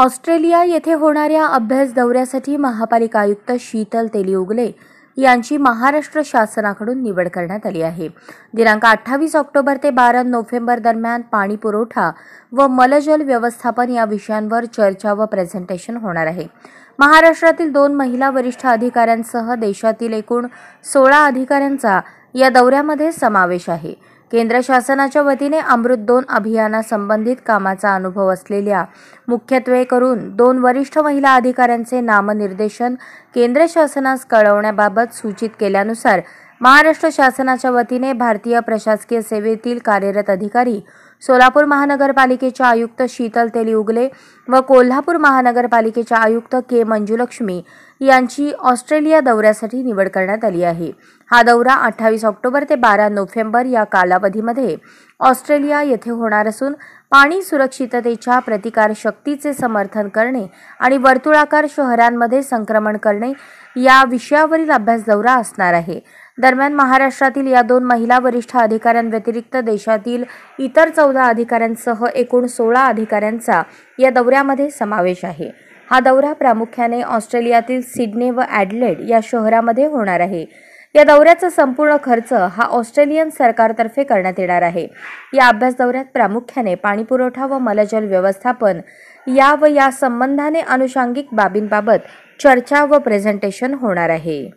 Australia येथे होणाऱ्या अभ्यास दौऱ्यासाठी महापालिका आयुक्त शीतल तेलिउगले यांची महाराष्ट्र शासनाकडून निवड करण्यात आली आहे दिनांक अठ्ठावीस ऑक्टोबर ते बारा नोव्हेंबर दरम्यान पाणी पुरवठा व मलजल व्यवस्थापन या विषयांवर चर्चा व प्रेझेंटेशन होणार आहे महाराष्ट्रातील दोन महिला वरिष्ठ अधिकाऱ्यांसह देशातील एकूण सोळा अधिकाऱ्यांचा या दौऱ्यामध्ये समावेश आहे केंद्र शासनाच्या वतीने अमृत दोन संबंधित कामाचा अनुभव असलेल्या मुख्यत्वे करून दोन वरिष्ठ महिला अधिकाऱ्यांचे नामनिर्देशन केंद्र शासनास कळवण्याबाबत सूचित केल्यानुसार महाराष्ट्र शासनाच्या वतीने भारतीय प्रशासकीय सेवेतील कार्यरत अधिकारी सोलापूर महानगरपालिकेच्या आयुक्त शीतल उगले व कोल्हापूर महानगरपालिकेच्या आयुक्त के मंजुलक्ष्मी यांची ऑस्ट्रेलिया दौऱ्यासाठी निवड करण्यात आली आहे हा दौरा अठ्ठावीस ऑक्टोबर ते बारा नोव्हेंबर या कालावधीमध्ये ऑस्ट्रेलिया येथे होणार असून पाणी सुरक्षिततेच्या प्रतिकार शक्तीचे समर्थन करणे आणि वर्तुळाकार शहरांमध्ये संक्रमण करणे या विषयावरील अभ्यास दौरा असणार आहे दरम्यान महाराष्ट्रातील या दोन महिला वरिष्ठ अधिकाऱ्यांव्यतिरिक्त देशातील इतर चौदा अधिकाऱ्यांसह एकूण सोळा अधिकाऱ्यांचा या दौऱ्यामध्ये समावेश आहे हा दौरा प्रामुख्याने ऑस्ट्रेलियातील सिडने व ॲडलेड या शहरामध्ये होणार आहे या दौऱ्याचा संपूर्ण खर्च हा ऑस्ट्रेलियन सरकारतर्फे करण्यात येणार आहे या अभ्यास दौऱ्यात प्रामुख्याने पाणीपुरवठा व मलजल व्यवस्थापन या व या संबंधाने अनुषांगिक बाबींबाबत चर्चा व प्रेझेंटेशन होणार आहे